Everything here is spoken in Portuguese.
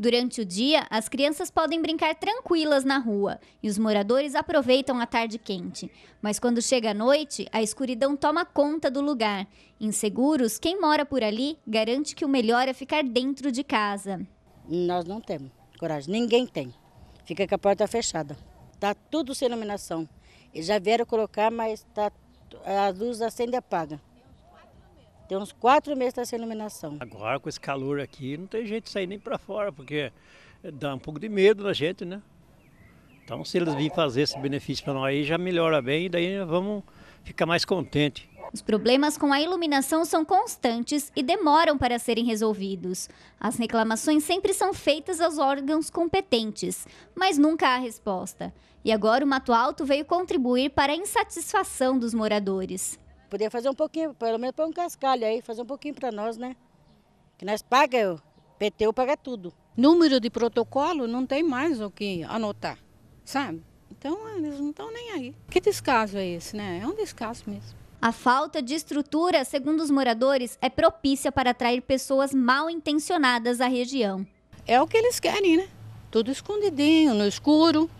Durante o dia, as crianças podem brincar tranquilas na rua e os moradores aproveitam a tarde quente. Mas quando chega a noite, a escuridão toma conta do lugar. Inseguros, quem mora por ali garante que o melhor é ficar dentro de casa. Nós não temos coragem, ninguém tem. Fica com a porta fechada. Tá tudo sem iluminação. já vieram colocar, mas tá, a luz acende e apaga. Tem uns quatro meses que está sem iluminação. Agora com esse calor aqui, não tem jeito de sair nem para fora, porque dá um pouco de medo na gente, né? Então se eles virem fazer esse benefício para nós aí, já melhora bem e daí vamos ficar mais contente. Os problemas com a iluminação são constantes e demoram para serem resolvidos. As reclamações sempre são feitas aos órgãos competentes, mas nunca há resposta. E agora o Mato Alto veio contribuir para a insatisfação dos moradores. Podia fazer um pouquinho, pelo menos para um cascalho aí, fazer um pouquinho para nós, né? Que nós pagamos, PTU paga tudo. Número de protocolo não tem mais o que anotar, sabe? Então eles não estão nem aí. Que descaso é esse, né? É um descaso mesmo. A falta de estrutura, segundo os moradores, é propícia para atrair pessoas mal intencionadas à região. É o que eles querem, né? Tudo escondidinho, no escuro,